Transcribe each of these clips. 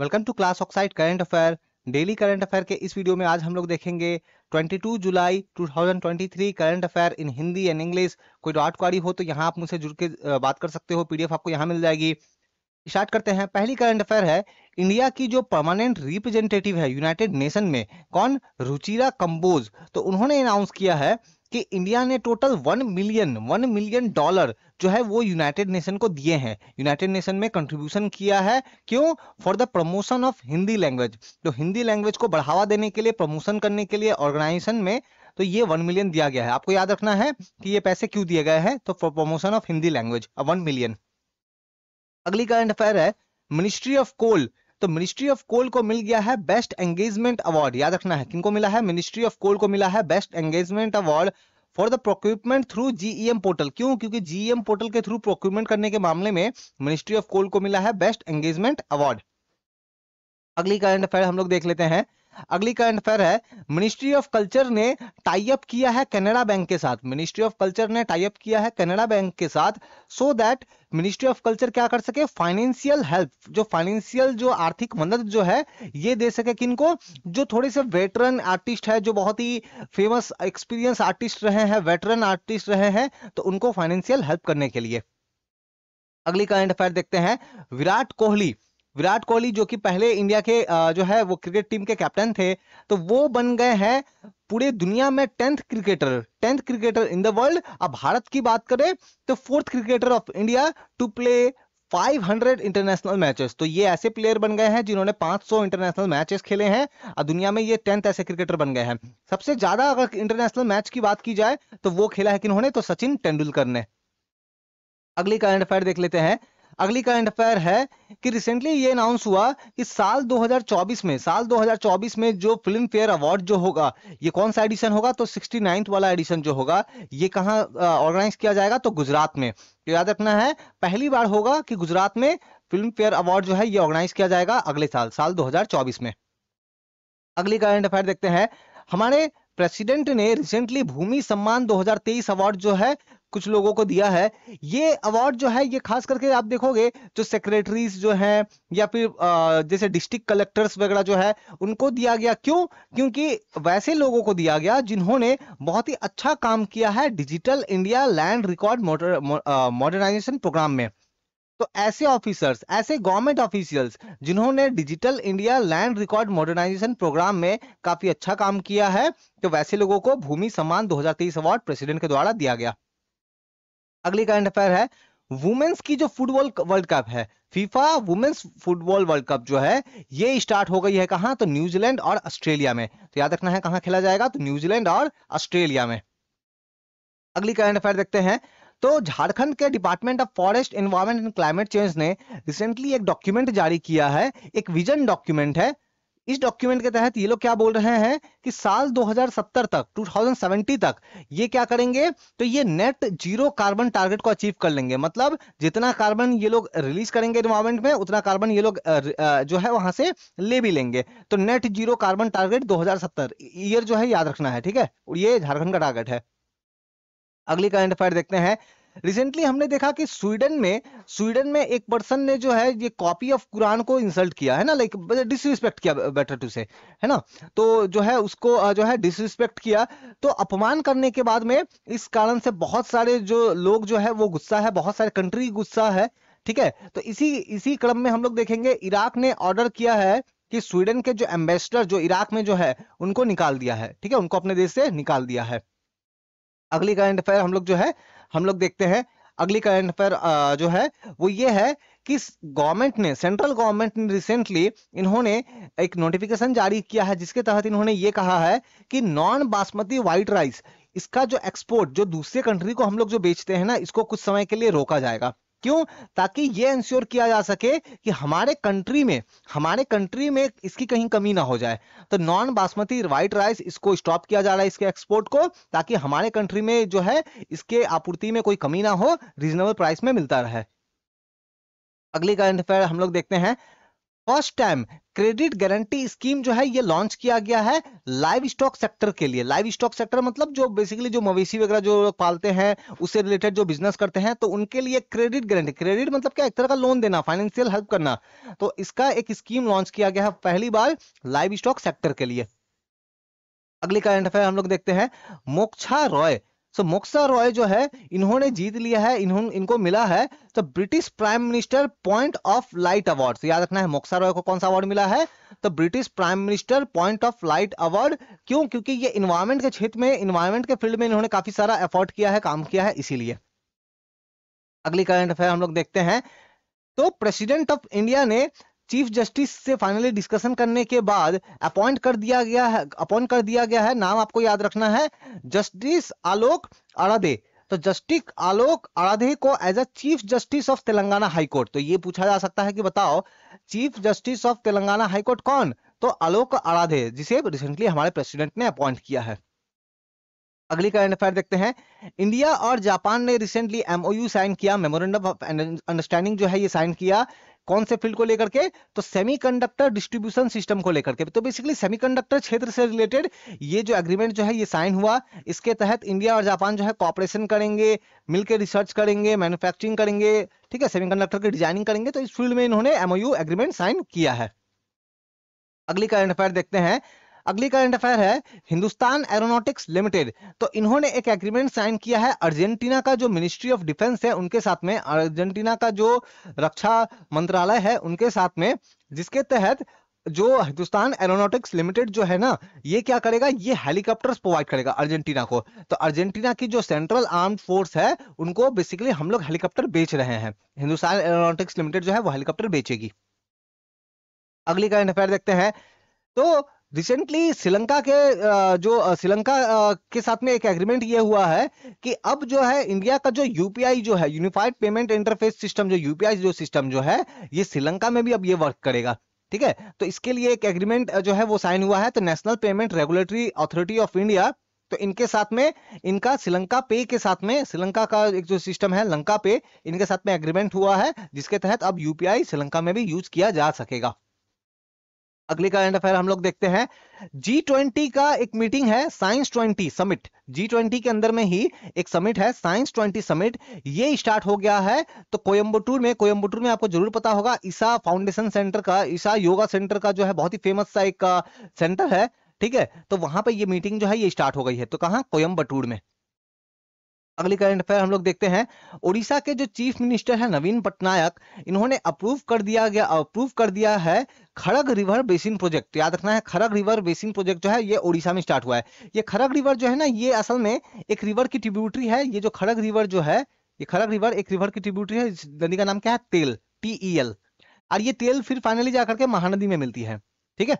welcome to class oxide current affair daily current affair के इस video में आज हम लोग देखेंगे 22 जुलाई 2023 current affair in Hindi and English कोई डॉट तो क्वारी हो तो यहाँ आप मुझसे जुड़ के बात कर सकते हो पीडीएफ आपको यहाँ मिल जाएगी स्टार्ट करते हैं पहली करंट अफेयर है इंडिया की जो परमानेंट रिप्रेजेंटेटिव है यूनाइटेड नेशन में कौन रुचिरा कंबोज तो उन्होंने अनाउंस किया है कि इंडिया ने total one million one million dollar जो है वो यूनाइटेड नेशन को दिए हैं यूनाइटेड नेशन में कंट्रीब्यूशन किया है क्यों for the promotion of Hindi language तो हिंदी लैंग्वेज को बढ़ावा देने के लिए प्रमोशन करने के लिए ऑर्गेनाइजेशन में तो ये वन मिलियन दिया गया है आपको याद रखना है कि ये पैसे क्यों दिए गए हैं तो for promotion of Hindi language one million अगली करंट अफेयर है मिनिस्ट्री ऑफ कोल तो मिनिस्ट्री ऑफ कोल को मिल गया है बेस्ट एंगेजमेंट अवार्ड याद रखना है किनको मिला है मिनिस्ट्री ऑफ कोल को मिला है best engagement award for the procurement through GEM portal क्यों क्योंकि जीईएम पोर्टल e के थ्रू प्रोक्यूपमेंट करने के मामले में मिनिस्ट्री ऑफ कोल को मिला है बेस्ट एंगेजमेंट अवार्ड अगली करंट अफेयर हम लोग देख लेते हैं अगली करंट अफेयर है मिनिस्ट्री ऑफ कल्चर ने टाई अप किया है कनाडा बैंक के साथ मिनिस्ट्री ऑफ कल्चर ने टाई अप किया है कनाडा बैंक के साथ so that ministry of culture क्या कर सके फाइनेंशियल हेल्प जो फाइनेंशियल जो आर्थिक मदद जो है ये दे सके किनको जो थोड़े से वेटरन आर्टिस्ट है जो बहुत ही फेमस एक्सपीरियंस आर्टिस्ट रहे हैं वेटरन आर्टिस्ट रहे हैं तो उनको फाइनेंशियल हेल्प करने के लिए अगली करंट अफेयर देखते हैं विराट कोहली विराट कोहली जो कि पहले इंडिया के जो है वो क्रिकेट टीम के कैप्टन थे तो वो बन गए हैं पूरे दुनिया में tenth cricketer tenth cricketer in the world अब भारत की बात करें तो fourth cricketer of India to play 500 international matches तो ये ऐसे प्लेयर बन गए हैं जिन्होंने 500 इंटरनेशनल मैचेस खेले हैं और दुनिया में ये टेंथ ऐसे क्रिकेटर बन गए हैं सबसे ज्यादा अगर इंटरनेशनल मैच की बात की जाए तो वो खेला है किन्होंने तो सचिन तेंदुलकर ने अगली करंट अफेयर देख लेते हैं अगली करंट अफेयर है कि रिसेंटली ये अनाउंस हुआ कि साल 2024 में साल 2024 में जो फिल्म फेयर अवार्ड जो होगा ये कौन सा एडिशन होगा तो सिक्सटी वाला एडिशन जो होगा ये कहाँ ऑर्गेनाइज किया जाएगा तो गुजरात में तो याद रखना है पहली बार होगा कि गुजरात में फिल्म फेयर अवार्ड जो है ये ऑर्गेनाइज किया जाएगा अगले साल साल 2024 में अगली करंट अफेयर देखते हैं हमारे प्रेसिडेंट ने रिसेंटली भूमि सम्मान 2023 अवार्ड जो है कुछ लोगों को दिया है ये अवार्ड जो है ये खास करके आप देखोगे जो सेक्रेटरीज जो हैं या फिर जैसे डिस्ट्रिक्ट कलेक्टर्स वगैरह जो है उनको दिया गया क्यों क्योंकि वैसे लोगों को दिया गया जिन्होंने बहुत ही अच्छा काम किया है digital India land record modernisation programme में तो ऐसे ऑफिसर्स ऐसे गवर्नमेंट ऑफिसर्स जिन्होंने digital India land record modernisation programme में काफी अच्छा काम किया है तो वैसे लोगों को भूमि सम्मान 2023 अवार्ड प्रेसिडेंट के द्वारा दिया गया अगली करंट अफेयर है वुमेन्स की जो फुटबॉल वर्ल्ड कप है FIFA women's football world cup जो है ये स्टार्ट हो गई है कहा तो न्यूजीलैंड और ऑस्ट्रेलिया में तो याद रखना है कहां खेला जाएगा तो न्यूजीलैंड और ऑस्ट्रेलिया में अगली करंट अफेयर देखते हैं तो झारखंड के department of forest environment and climate change ने रिसेंटली एक डॉक्यूमेंट जारी किया है एक विजन डॉक्यूमेंट है इस डॉक्यूमेंट के तहत ये लोग क्या बोल रहे हैं कि साल 2070 तक 2070 तक ये क्या करेंगे तो ये नेट जीरो कार्बन टारगेट को अचीव कर लेंगे मतलब जितना कार्बन ये लोग रिलीज करेंगे इन्वायरमेंट में उतना कार्बन ये लोग जो है वहां से ले भी लेंगे तो net zero carbon target 2070 year जो है याद रखना है ठीक है ये झारखंड का टारगेट है अगली करंट अफेयर देखते हैं रिसेंटली हमने देखा कि स्वीडन में स्वीडन में एक पर्सन ने जो है ये कॉपी ऑफ कुरान को इंसल्ट किया है ना लाइक मतलब डिसरिस्पेक्ट किया बेटर टू से है ना तो जो है उसको जो है डिसरिस्पेक्ट किया तो अपमान करने के बाद में इस कारण से बहुत सारे जो लोग जो है वो गुस्सा है बहुत सारे कंट्री गुस्सा है ठीक है तो इसी इसी क्रम में हम लोग देखेंगे इराक ने ऑर्डर किया है कि स्वीडन के जो एम्बेसडर जो इराक में जो है उनको निकाल दिया है ठीक है उनको अपने देश से निकाल दिया है अगली करंट अफेयर हम लोग जो है हम लोग देखते हैं अगली करंट अफेयर जो है वो ये है कि गवर्नमेंट ने सेंट्रल गवर्नमेंट ने रिसेंटली इन्होंने एक नोटिफिकेशन जारी किया है जिसके तहत इन्होंने ये कहा है कि नॉन बासमती व्हाइट राइस इसका जो एक्सपोर्ट जो दूसरे कंट्री को हम लोग जो बेचते हैं ना इसको कुछ समय के लिए रोका जाएगा क्यों ताकि ये इंश्योर किया जा सके कि हमारे कंट्री में हमारे कंट्री में इसकी कहीं कमी ना हो जाए तो नॉन बासमती वाइट राइस इसको स्टॉप किया जा रहा है इसके एक्सपोर्ट को ताकि हमारे कंट्री में जो है इसके आपूर्ति में कोई कमी ना हो रीजनेबल प्राइस में मिलता रहे अगली करंट अफेयर हम लोग देखते हैं first time credit guarantee scheme जो है ये लॉन्च किया गया है लाइव स्टॉक सेक्टर के लिए लाइव स्टॉक सेक्टर मतलब जो बेसिकली जो मवेशी वगैरह जो लोग पालते हैं उससे रिलेटेड जो बिजनेस करते हैं तो उनके लिए क्रेडिट गारंटी क्रेडिट मतलब क्या एक तरह का लोन देना फाइनेंशियल हेल्प करना तो इसका एक स्कीम लॉन्च किया गया है पहली बार लाइव स्टॉक सेक्टर के लिए अगली करंट अफेयर हम लोग देखते हैं मोक्षा रॉय सो मोक्सा रॉय जो है इन्होंने जीत लिया है इन्हों, इनको मिला है तो British prime minister point of light award याद रखना है मोक्सा रॉय को कौन सा अवार्ड मिला है तो British prime minister point of light award क्यों क्योंकि ये इन्वायरमेंट के क्षेत्र में इन्वायरमेंट के फील्ड में इन्होंने काफी सारा एफर्ट किया है काम किया है इसीलिए अगली करंट अफेयर हम लोग देखते हैं तो प्रेसिडेंट ऑफ इंडिया ने चीफ जस्टिस से फाइनली डिस्कशन करने के बाद अपॉइंट कर दिया गया है अपॉइंट कर दिया गया है नाम आपको याद रखना है जस्टिस आलोक आराधे तो जस्टिस आलोक आराधे को as a chief justice of Telangana high court तो ये पूछा जा सकता है कि बताओ chief justice of Telangana high court कौन तो आलोक आराधे जिसे रिसेंटली हमारे प्रेसिडेंट ने अपॉइंट किया है अगली करंट अफेयर देखते हैं इंडिया और जापान ने रिसेंटली एमओयू साइन किया मेमोरेंडम ऑफ अंडरस्टैंडिंग जो है ये साइन किया कौन से फील्ड को लेकर के तो सेमीकंडक्टर डिस्ट्रीब्यूशन सिस्टम को लेकर के तो बेसिकली सेमीकंडक्टर क्षेत्र से रिलेटेड ये जो एग्रीमेंट जो है ये साइन हुआ इसके तहत इंडिया और जापान जो है कॉपरेशन करेंगे मिलकर रिसर्च करेंगे मैन्युफैक्चरिंग करेंगे ठीक है सेमी कंडक्टर डिजाइनिंग करेंगे तो इस फील्ड में इन्होंने एमओयू एग्रीमेंट साइन किया है अगली करंट अफेयर देखते हैं अगली करंट अफेयर है हिंदुस्तान एरोनॉटिक्स लिमिटेड तो इन्होंने एक एग्रीमेंट साइन किया है अर्जेंटीना का जो मिनिस्ट्री ऑफ डिफेंस है उनके साथ में अर्जेंटीना का जो रक्षा मंत्रालय है उनके साथ में जिसके तहत जो हिंदुस्तान एरोनॉटिक्स लिमिटेड जो है ना ये क्या करेगा ये हेलीकॉप्टर्स प्रोवाइड करेगा अर्जेंटीना को तो अर्जेंटीना की जो सेंट्रल आर्म फोर्स है उनको बेसिकली हम लोग हेलीकॉप्टर बेच रहे हैं हिंदुस्तान एरोनॉटिक्स लिमिटेड जो है वो हेलीकॉप्टर बेचेगी अगली करंट अफेयर देखते हैं तो रिसेंटली श्रीलंका के जो श्रीलंका के साथ में एक एग्रीमेंट ये हुआ है कि अब जो है इंडिया का जो यूपीआई जो है यूनिफाइड पेमेंट इंटरफेस सिस्टम जो यूपीआई जो सिस्टम जो है ये श्रीलंका में भी अब ये वर्क करेगा ठीक है तो इसके लिए एक एग्रीमेंट जो है वो साइन हुआ है तो national payment regulatory authority of India तो इनके साथ में इनका श्रीलंका पे के साथ में श्रीलंका का एक जो सिस्टम है लंका पे इनके साथ में एग्रीमेंट हुआ है जिसके तहत अब यूपीआई श्रीलंका में भी यूज किया जा सकेगा अगली करंट अफेयर हम लोग देखते हैं जी ट्वेंटी का एक मीटिंग है science twenty summit G twenty के अंदर में ही एक समिट है साइंस ट्वेंटी समिट ये स्टार्ट हो गया है तो कोयम्बटूर में कोयम्बटूर में आपको जरूर पता होगा ईसा फाउंडेशन सेंटर का ईसा योगा सेंटर का जो है बहुत ही फेमस सा एक सेंटर है ठीक है तो वहां पर ये मीटिंग जो है ये स्टार्ट हो गई है तो कहा कोयम्बटूर में अगली करंट अफेयर हम लोग देखते हैं ओडिशा के जो चीफ मिनिस्टर है नवीन पटनायक इन्होंने अप्रूव कर दिया गया अप्रूव कर दिया है खड़ग रिवर बेसिन प्रोजेक्ट याद रखना है खड़ग रिवर बेसिन प्रोजेक्ट जो है ये ओडिशा में स्टार्ट हुआ है ये खड़ग रिवर जो है ना ये असल में एक रिवर की ट्रिब्यूटरी है ये जो खड़ग रिवर जो है ये खड़ग रिवर एक रिवर की ट्रिब्यूटरी है नदी का नाम क्या है तेल एल e और ये तेल फिर फाइनली जाकर के महानदी में मिलती है ठीक है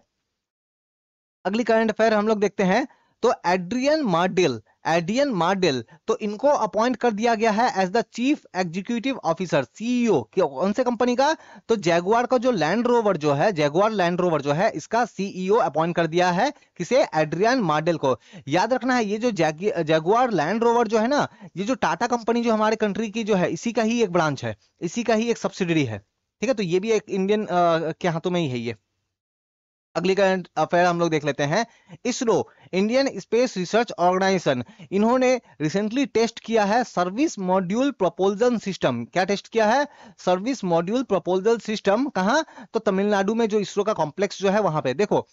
अगली करंट अफेयर हम लोग देखते हैं तो एड्रियन मार्डेल एडियन मार्डेल तो इनको अपॉइंट कर दिया गया है as the chief executive officer CEO कौन से कंपनी का तो जैगुआर का जो लैंड रोवर जो है जैगुआर लैंड रोवर जो है इसका सीईओ अपॉइंट e कर दिया है किसे एड्रियन मार्डेल को याद रखना है ये जो जैगुआर लैंड रोवर जो है ना ये जो टाटा कंपनी जो हमारे कंट्री की जो है इसी का ही एक ब्रांच है इसी का ही एक सब्सिडरी है ठीक है तो ये भी एक इंडियन के हाथों में ही है ये अगली करंट अफेयर हम लोग देख लेते हैं ISRO Indian space research organisation इन्होंने रिसेंटली टेस्ट किया है सर्विस मॉड्यूल प्रपोजल सिस्टम क्या टेस्ट किया है सर्विस मॉड्यूल प्रपोजल सिस्टम कहा तो तमिलनाडु में जो इसरो का कॉम्प्लेक्स जो है वहां पे देखो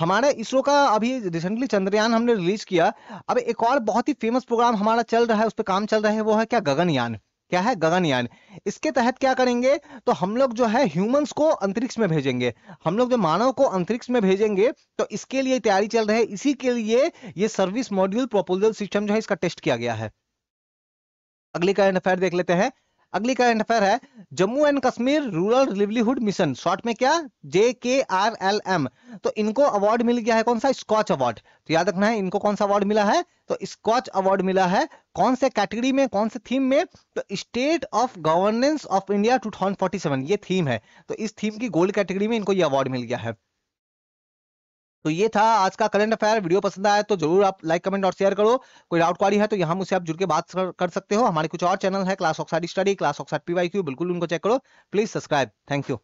हमारे इसरो का अभी रिसेंटली चंद्रयान हमने रिलीज किया अब एक और बहुत ही फेमस प्रोग्राम हमारा चल रहा है उस पर काम चल रहा है वो है क्या गगनयान क्या है गगनयान इसके तहत क्या करेंगे तो हम लोग जो है ह्यूमंस को अंतरिक्ष में भेजेंगे हम लोग जो मानव को अंतरिक्ष में भेजेंगे तो इसके लिए तैयारी चल रही है इसी के लिए ये सर्विस मॉड्यूल प्रोपोजल सिस्टम जो है इसका टेस्ट किया गया है अगली करंट अफेयर देख लेते हैं अगली करंट अफेयर है Jammu and Kashmir rural livelihood mission short में क्या जे के आर एल एम तो इनको अवार्ड मिल गया है कौन सा स्कॉच अवार्ड तो याद रखना है इनको कौन सा अवार्ड मिला है तो स्कॉच अवार्ड मिला है कौन से कैटेगरी में कौन से थीम में तो state of governance of India two ये थीम है तो इस थीम की गोल्ड कैटेगरी में इनको ये अवार्ड मिल गया है तो ये था आज का करंट अफेयर वीडियो पसंद आया तो जरूर आप लाइक कमेंट और शेयर करो कोई डाउट क्वारी है तो यहाँ मुझसे आप जुड़ के बात कर सकते हो हमारे कुछ और चैनल है class oxide study class oxide PY बिल्कुल उनको चेक करो प्लीज सब्सक्राइब थैंक यू